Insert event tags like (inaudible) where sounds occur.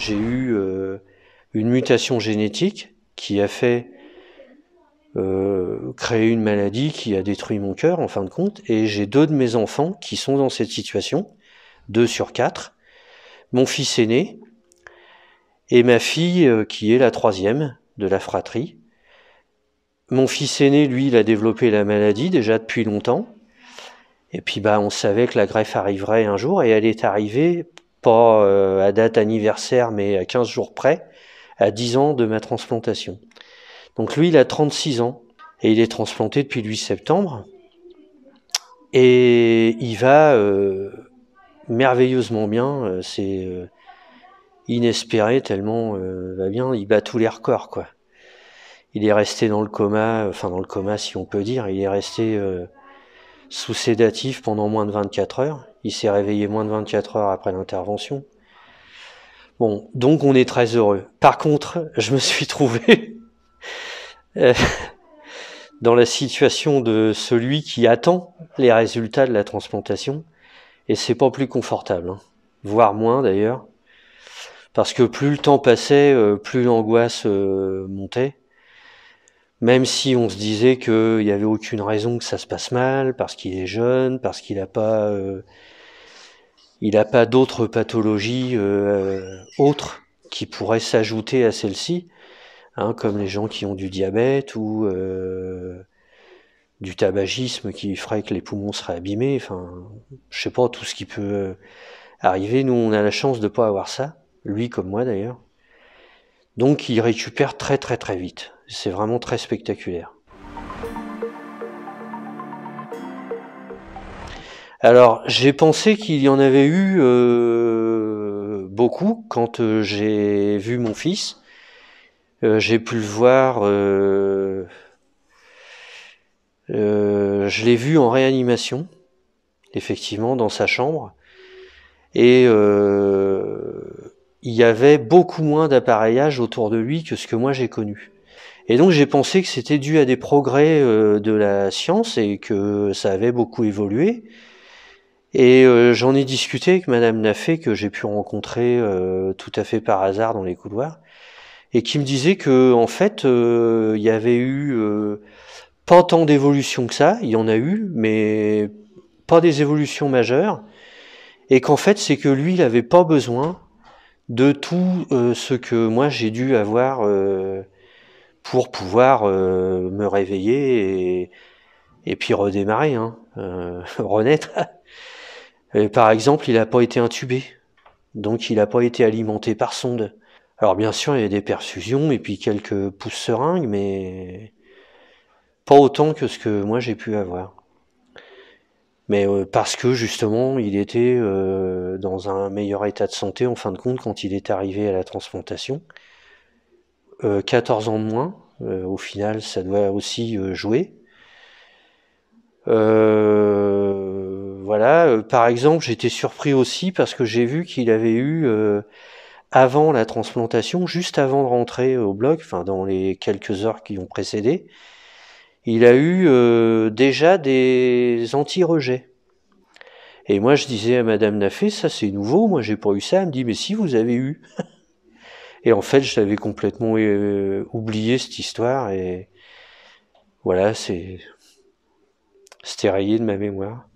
j'ai eu euh, une mutation génétique qui a fait euh, créer une maladie qui a détruit mon cœur en fin de compte, et j'ai deux de mes enfants qui sont dans cette situation, deux sur quatre, mon fils aîné et ma fille euh, qui est la troisième de la fratrie. Mon fils aîné, lui, il a développé la maladie déjà depuis longtemps. Et puis bah on savait que la greffe arriverait un jour et elle est arrivée pas euh, à date anniversaire, mais à 15 jours près, à 10 ans de ma transplantation. Donc lui, il a 36 ans et il est transplanté depuis le 8 septembre. Et il va euh, merveilleusement bien. Euh, c'est inespéré tellement va bien. Il bat tous les records, quoi. Il est resté dans le coma, enfin dans le coma si on peut dire. Il est resté sous sédatif pendant moins de 24 heures. Il s'est réveillé moins de 24 heures après l'intervention. Bon, donc on est très heureux. Par contre, je me suis trouvé (laughs) euh, dans la situation de celui qui attend les résultats de la transplantation, et c'est pas plus confortable, hein. voire moins d'ailleurs, parce que plus le temps passait, euh, plus l'angoisse euh, montait, même si on se disait qu'il n'y avait aucune raison que ça se passe mal, parce qu'il est jeune, parce qu'il n'a pas, euh, pas d'autres pathologies euh, autres qui pourraient s'ajouter à celle-ci, hein, comme les gens qui ont du diabète ou euh, du tabagisme qui ferait que les poumons seraient abîmés, enfin, je sais pas, tout ce qui peut arriver. Nous, on a la chance de ne pas avoir ça, lui comme moi d'ailleurs. Donc il récupère très très très vite. C'est vraiment très spectaculaire. Alors j'ai pensé qu'il y en avait eu euh, beaucoup quand euh, j'ai vu mon fils. Euh, j'ai pu le voir. je l'ai vu en réanimation, effectivement, dans sa chambre. Et il y avait beaucoup moins d'appareillage autour de lui que ce que moi j'ai connu. Et donc j'ai pensé que c'était dû à des progrès euh, de la science et que ça avait beaucoup évolué. Et euh, j'en ai discuté avec Madame Naffé, que j'ai pu rencontrer euh, tout à fait par hasard dans les couloirs, et qui me disait que en fait, il y avait eu pas tant d'évolution que ça. Il y en a eu, mais pas des évolutions majeures. Et qu'en fait, c'est que lui, il n'avait pas besoin de tout euh, ce que moi j'ai dû avoir euh, pour pouvoir euh, me réveiller et, et puis redémarrer, hein, (laughs) renaître. par exemple, il n'a pas été intubé, donc il n'a pas été alimenté par sonde. Alors bien sûr, il y a des perfusions et puis quelques pousses seringues, mais pas autant que ce que moi j'ai pu avoir mais euh, parce que justement il était euh, dans un meilleur état de santé en fin de compte quand il est arrivé à la transplantation. 14 euh, ans de moins, au final ça doit aussi jouer. voilà, par exemple, j'étais surpris aussi parce que j'ai vu qu'il avait eu avant la transplantation, juste avant de rentrer au bloc, enfin dans les quelques heures qui ont précédé, il a eu euh, déjà des anti-rejets. Et moi, je disais à Madame Naffé, ça c'est nouveau, moi j'ai pas eu ça. Elle me dit, mais si, vous avez eu. (laughs) et en fait, je l'avais complètement euh, oublié cette histoire, et voilà, c'est. C'était rayé de ma mémoire.